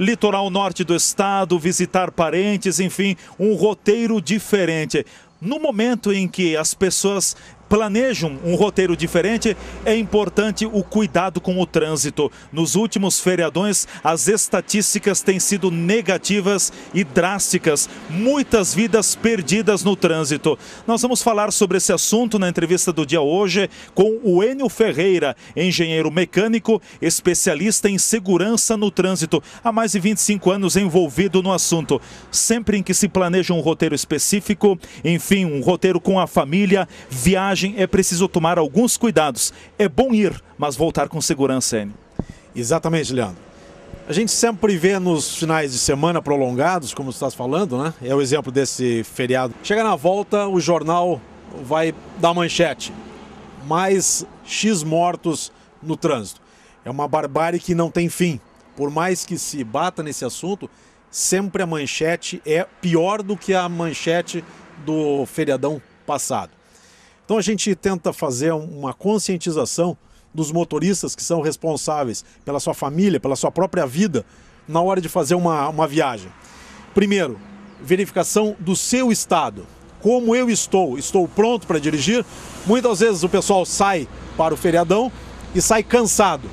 litoral norte do estado, visitar parentes, enfim, um roteiro diferente. No momento em que as pessoas planejam um roteiro diferente, é importante o cuidado com o trânsito. Nos últimos feriadões, as estatísticas têm sido negativas e drásticas. Muitas vidas perdidas no trânsito. Nós vamos falar sobre esse assunto na entrevista do dia hoje com o Enio Ferreira, engenheiro mecânico, especialista em segurança no trânsito, há mais de 25 anos envolvido no assunto. Sempre em que se planeja um roteiro específico, enfim, um roteiro com a família, viagem viagem é preciso tomar alguns cuidados. É bom ir, mas voltar com segurança, Enio. Exatamente, Leandro. A gente sempre vê nos finais de semana prolongados, como estás falando, né? É o exemplo desse feriado. Chega na volta, o jornal vai dar manchete. Mais X mortos no trânsito. É uma barbárie que não tem fim. Por mais que se bata nesse assunto, sempre a manchete é pior do que a manchete do feriadão passado. Então a gente tenta fazer uma conscientização dos motoristas que são responsáveis pela sua família, pela sua própria vida, na hora de fazer uma, uma viagem. Primeiro, verificação do seu estado. Como eu estou? Estou pronto para dirigir? Muitas vezes o pessoal sai para o feriadão e sai cansado.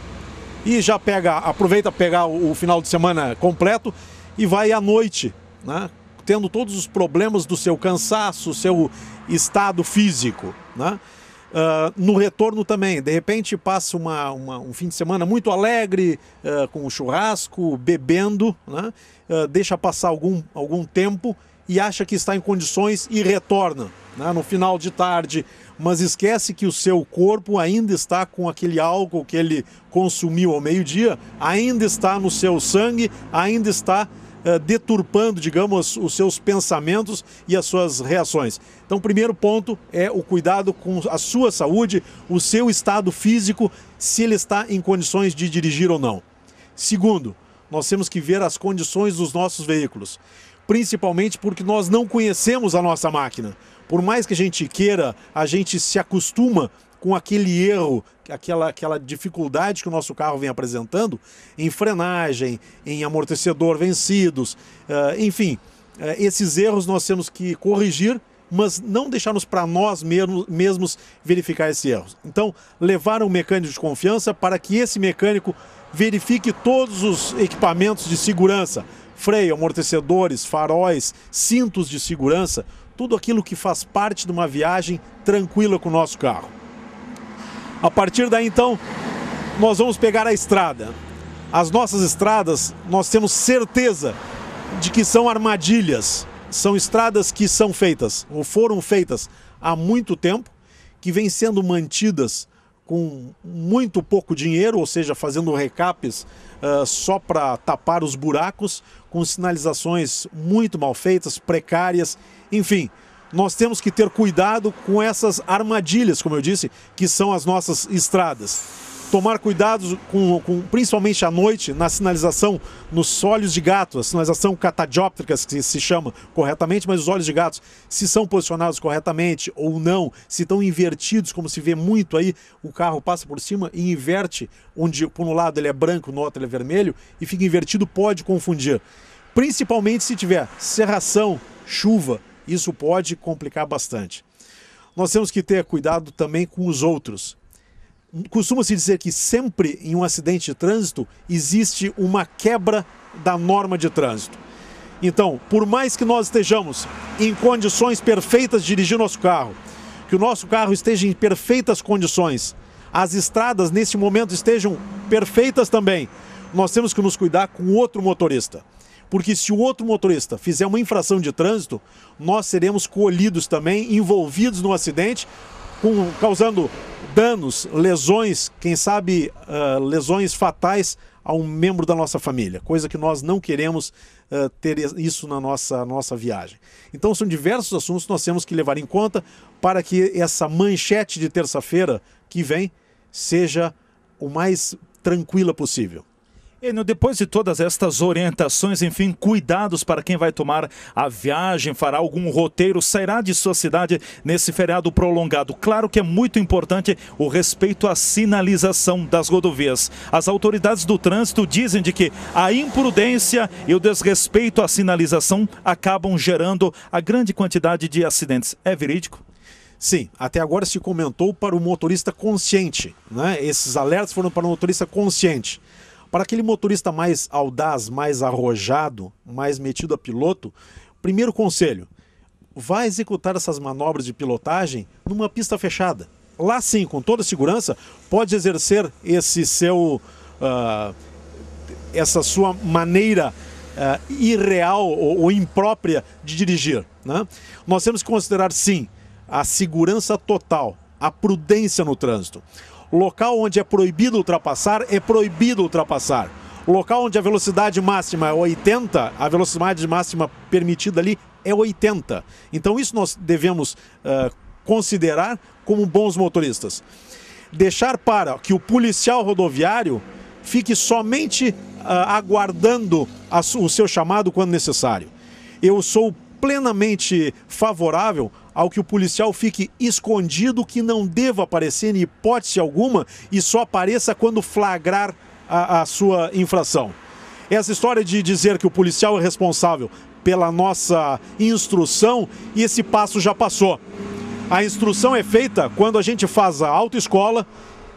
E já pega, aproveita pegar o, o final de semana completo e vai à noite, né? tendo todos os problemas do seu cansaço, seu estado físico, né? Uh, no retorno também, de repente passa uma, uma um fim de semana muito alegre, uh, com um churrasco, bebendo, né? uh, deixa passar algum, algum tempo e acha que está em condições e retorna né? no final de tarde, mas esquece que o seu corpo ainda está com aquele álcool que ele consumiu ao meio-dia, ainda está no seu sangue, ainda está eh, deturpando, digamos, os seus pensamentos e as suas reações. Então, o primeiro ponto é o cuidado com a sua saúde, o seu estado físico, se ele está em condições de dirigir ou não. Segundo, nós temos que ver as condições dos nossos veículos, principalmente porque nós não conhecemos a nossa máquina. Por mais que a gente queira, a gente se acostuma com aquele erro, aquela, aquela dificuldade que o nosso carro vem apresentando em frenagem, em amortecedor vencidos, uh, enfim, uh, esses erros nós temos que corrigir, mas não deixarmos para nós mesmos, mesmos verificar esses erros. Então, levar um mecânico de confiança para que esse mecânico verifique todos os equipamentos de segurança, freio, amortecedores, faróis, cintos de segurança, tudo aquilo que faz parte de uma viagem tranquila com o nosso carro. A partir daí então, nós vamos pegar a estrada. As nossas estradas, nós temos certeza de que são armadilhas, são estradas que são feitas ou foram feitas há muito tempo, que vêm sendo mantidas com muito pouco dinheiro, ou seja, fazendo recapes uh, só para tapar os buracos, com sinalizações muito mal feitas, precárias, enfim nós temos que ter cuidado com essas armadilhas, como eu disse, que são as nossas estradas. Tomar cuidado com, com principalmente à noite, na sinalização nos olhos de gato, a sinalização catadióptrica que se chama corretamente, mas os olhos de gatos, se são posicionados corretamente ou não, se estão invertidos, como se vê muito aí, o carro passa por cima e inverte, onde por um lado ele é branco, no outro ele é vermelho, e fica invertido, pode confundir. Principalmente se tiver serração, chuva, isso pode complicar bastante. Nós temos que ter cuidado também com os outros. Costuma-se dizer que sempre em um acidente de trânsito existe uma quebra da norma de trânsito. Então, por mais que nós estejamos em condições perfeitas de dirigir nosso carro, que o nosso carro esteja em perfeitas condições, as estradas neste momento estejam perfeitas também, nós temos que nos cuidar com outro motorista porque se o outro motorista fizer uma infração de trânsito, nós seremos colhidos também, envolvidos no acidente, com, causando danos, lesões, quem sabe uh, lesões fatais a um membro da nossa família, coisa que nós não queremos uh, ter isso na nossa, nossa viagem. Então, são diversos assuntos que nós temos que levar em conta para que essa manchete de terça-feira que vem seja o mais tranquila possível. Enio, depois de todas estas orientações, enfim, cuidados para quem vai tomar a viagem, fará algum roteiro, sairá de sua cidade nesse feriado prolongado. Claro que é muito importante o respeito à sinalização das rodovias. As autoridades do trânsito dizem de que a imprudência e o desrespeito à sinalização acabam gerando a grande quantidade de acidentes. É verídico? Sim, até agora se comentou para o motorista consciente, né? Esses alertas foram para o motorista consciente. Para aquele motorista mais audaz, mais arrojado, mais metido a piloto, primeiro conselho: vá executar essas manobras de pilotagem numa pista fechada. Lá sim, com toda segurança, pode exercer esse seu. Uh, essa sua maneira uh, irreal ou, ou, imprópria de dirigir. Né? Nós temos que considerar, sim, a segurança total, a prudência no trânsito. Local onde é proibido ultrapassar, é proibido ultrapassar. Local onde a velocidade máxima é 80, a velocidade máxima permitida ali é 80. Então isso nós devemos uh, considerar como bons motoristas. Deixar para que o policial rodoviário fique somente uh, aguardando a, o seu chamado quando necessário. Eu sou plenamente favorável ao que o policial fique escondido, que não deva aparecer em hipótese alguma e só apareça quando flagrar a, a sua infração. Essa história de dizer que o policial é responsável pela nossa instrução, e esse passo já passou. A instrução é feita quando a gente faz a autoescola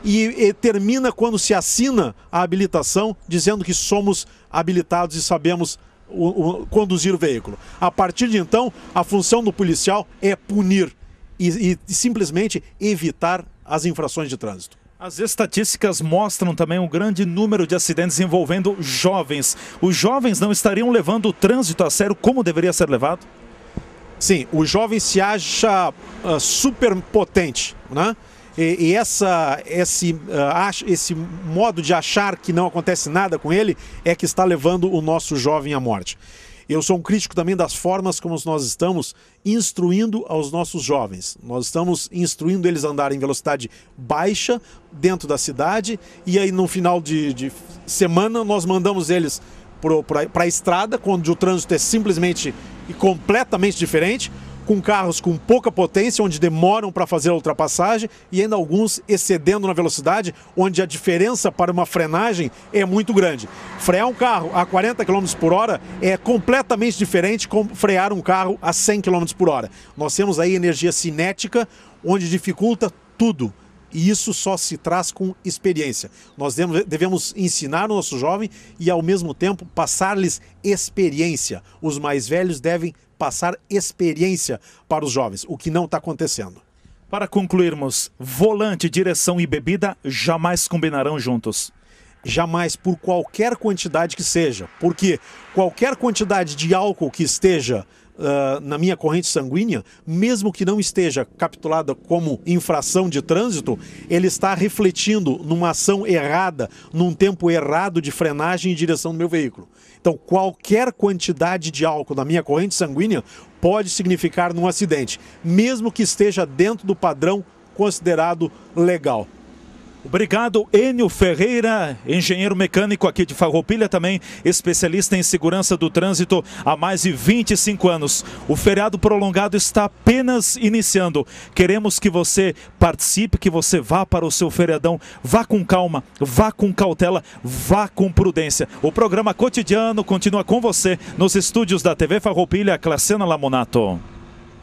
e, e, termina quando se assina a habilitação, dizendo que somos habilitados e sabemos o, o, conduzir o veículo. A partir de então, a função do policial é punir e, e simplesmente evitar as infrações de trânsito. As estatísticas mostram também um grande número de acidentes envolvendo jovens. Os jovens não estariam levando o trânsito a sério como deveria ser levado? Sim, o jovem se acha uh, ah, super potente, né? e, essa, esse, uh, esse modo de achar que não acontece nada com ele é que está levando o nosso jovem à morte. Eu sou um crítico também das formas como nós estamos instruindo aos nossos jovens. Nós estamos instruindo eles a andar em velocidade baixa dentro da cidade e aí no final de, de semana nós mandamos eles para a estrada, onde o trânsito é simplesmente e completamente diferente com carros com pouca potência, onde demoram para fazer a ultrapassagem, e ainda alguns excedendo na velocidade, onde a diferença para uma frenagem é muito grande. Frear um carro a 40 km por hora é completamente diferente com frear um carro a 100 km por hora. Nós temos aí energia cinética, onde dificulta tudo e isso só se traz com experiência. Nós devemos ensinar o nosso jovem e, ao mesmo tempo, passar-lhes experiência. Os mais velhos devem passar experiência para os jovens, o que não está acontecendo. Para concluirmos, volante, direção e bebida jamais combinarão juntos jamais por qualquer quantidade que seja, porque qualquer quantidade de álcool que esteja uh, na minha corrente sanguínea, mesmo que não esteja capitulada como infração de trânsito, ele está refletindo numa ação errada, num tempo errado de frenagem e direção do meu veículo. Então, qualquer quantidade de álcool na minha corrente sanguínea pode significar num acidente, mesmo que esteja dentro do padrão considerado legal. Obrigado, Enio Ferreira, engenheiro mecânico aqui de Farroupilha, também especialista em segurança do trânsito há mais de 25 anos. O feriado prolongado está apenas iniciando. Queremos que você participe, que você vá para o seu feriadão. Vá com calma, vá com cautela, vá com prudência. O programa cotidiano continua com você nos estúdios da TV Farroupilha, Classena Lamonato.